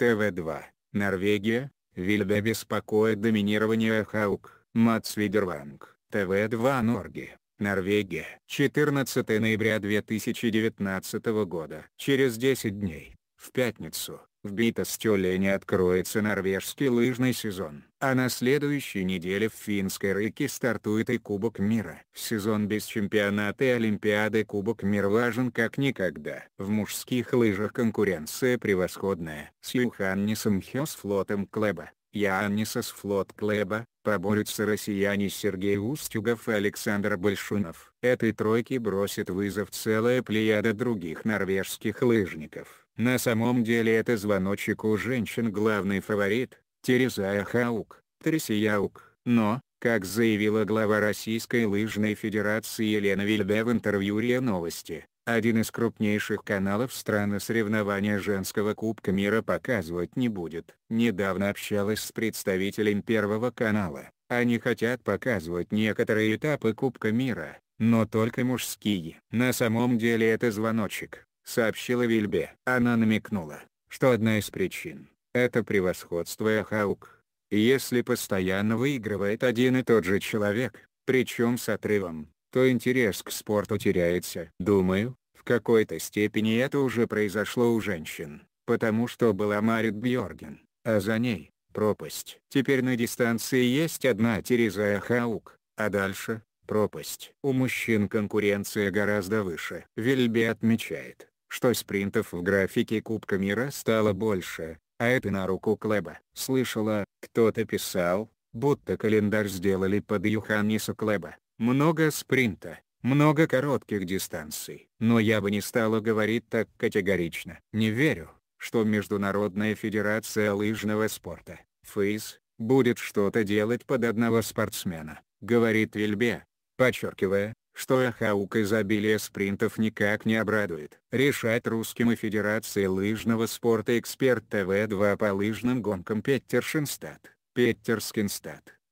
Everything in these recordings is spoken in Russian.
ТВ-2, Норвегия, Вильбе беспокоит доминирование Хаук, Мац Видерванг, ТВ-2 Норги, Норвегия. 14 ноября 2019 года. Через 10 дней, в пятницу, в Битостеле не откроется норвежский лыжный сезон. А на следующей неделе в финской рейке стартует и Кубок мира. сезон без чемпионата и Олимпиады Кубок мира важен как никогда. В мужских лыжах конкуренция превосходная. С Юханнисом Хё с флотом Клэба. Янисас флот Клэба, поборются россияне Сергей Устюгов и Александр Большунов. Этой тройке бросит вызов целая плеяда других норвежских лыжников. На самом деле это звоночек у женщин главный фаворит, Терезая Хаук, Тресияук, но, как заявила глава Российской лыжной федерации Елена Вильбе в интервью РИА Новости, один из крупнейших каналов страны соревнования женского кубка мира показывать не будет. Недавно общалась с представителем Первого канала, они хотят показывать некоторые этапы кубка мира, но только мужские. На самом деле это звоночек, сообщила Вильбе. Она намекнула, что одна из причин – это превосходство Эхаук. Если постоянно выигрывает один и тот же человек, причем с отрывом, то интерес к спорту теряется. Думаю, в какой-то степени это уже произошло у женщин, потому что была Марит Бьорген, а за ней — пропасть. Теперь на дистанции есть одна Тереза Хаук, а дальше — пропасть. У мужчин конкуренция гораздо выше. Вильбе отмечает, что спринтов в графике Кубка мира стало больше, а это на руку Клэба. Слышала, кто-то писал, будто календарь сделали под Юханниса Клэба. Много спринта, много коротких дистанций. Но я бы не стала говорить так категорично. Не верю, что Международная Федерация Лыжного Спорта, ФИС, будет что-то делать под одного спортсмена, говорит Вильбе, подчеркивая, что Ахаук изобилие спринтов никак не обрадует. Решать русским и Федерации лыжного спорта эксперт ТВ-2 по лыжным гонкам Петер Шинстад,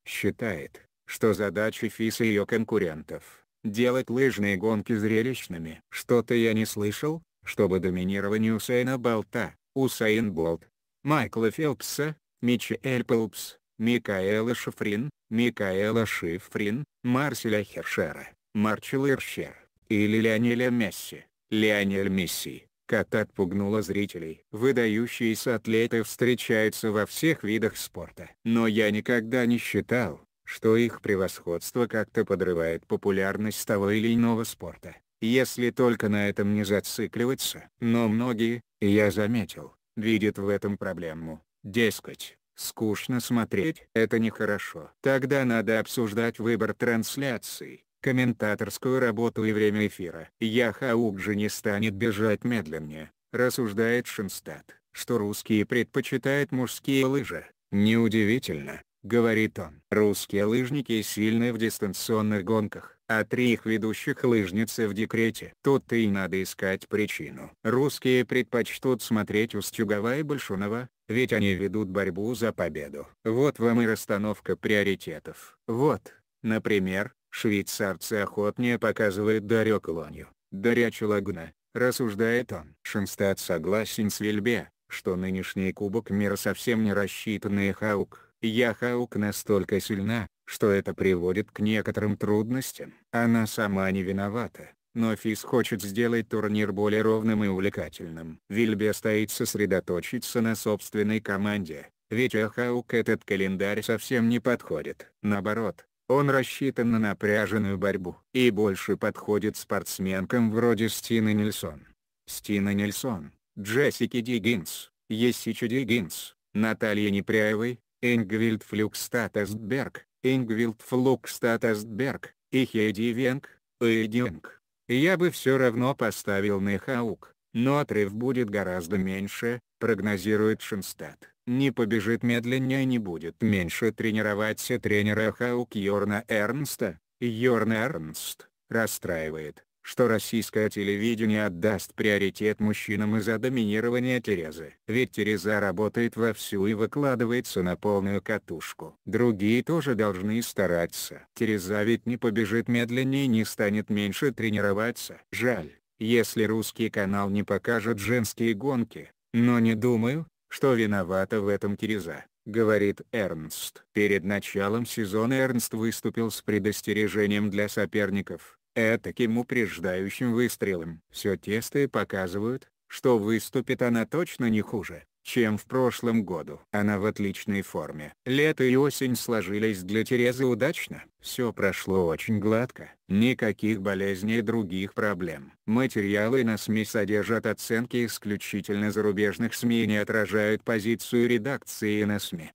считает, что задача ФИС и ее конкурентов делать лыжные гонки зрелищными. Что-то я не слышал, чтобы доминирование Усейна Болта, Усейн Болт, Майкла Фелпса, Мичиэль Пелпс, Микаэла Шифрин, Микаэла Шифрин, Марселя Хершера, Марчел Иршер, или Леонеля Месси, Леонель Месси. Кат отпугнула зрителей. Выдающиеся атлеты встречаются во всех видах спорта. Но я никогда не считал, что их превосходство как-то подрывает популярность того или иного спорта, если только на этом не зацикливаться. Но многие, я заметил, видят в этом проблему, дескать, скучно смотреть. Это нехорошо. Тогда надо обсуждать выбор трансляций, комментаторскую работу и время эфира. Яхаук же не станет бежать медленнее, рассуждает Шинстад, что русские предпочитают мужские лыжи. Неудивительно, говорит он. Русские лыжники сильны в дистанционных гонках, а три их ведущих лыжницы в декрете. Тут и надо искать причину. Русские предпочтут смотреть Устюгова и Большунова, ведь они ведут борьбу за победу. Вот вам и расстановка приоритетов. Вот, например, швейцарцы охотнее показывают Дарё Колонью, Дарья Челагна, рассуждает он. Шенстад согласен с Вильбе, что нынешний Кубок мира совсем не рассчитанный хаук. Яхаук настолько сильна, что это приводит к некоторым трудностям. Она сама не виновата, но Физ хочет сделать турнир более ровным и увлекательным. Вильбе стоит сосредоточиться на собственной команде, ведь Яхаук этот календарь совсем не подходит. Наоборот, он рассчитан на напряженную борьбу и больше подходит спортсменкам вроде Стины Нельсон, Стина Нельсон, Джессики Диггинс, Есичи Диггинс, Натальи Непряевой, Энгвильд Флюкстатесберг, Энгвильд Флюкстатесберг, Эхедивенг, Эйдинг. Я бы все равно поставил на Хаук, но отрыв будет гораздо меньше, прогнозирует Шинстад. Не побежит медленнее не будет меньше тренироваться тренера Хаук Йорна Эрнста. Йорн Эрнст расстраивает что российское телевидение отдаст приоритет мужчинам из-за доминирования Терезы. Ведь Тереза работает вовсю и выкладывается на полную катушку. Другие тоже должны стараться. Тереза ведь не побежит медленнее и не станет меньше тренироваться. Жаль, если русский канал не покажет женские гонки, но не думаю, что виновата в этом Тереза говорит Эрнст. Перед началом сезона Эрнст выступил с предостережением для соперников этаким упреждающим выстрелом. Все тесты показывают, что выступит она точно не хуже, чем в прошлом году. Она в отличной форме. Лето и осень сложились для Терезы удачно. Все прошло очень гладко. Никаких болезней и других проблем. Материалы на СМИ содержат оценки исключительно зарубежных СМИ и не отражают позицию редакции на СМИ.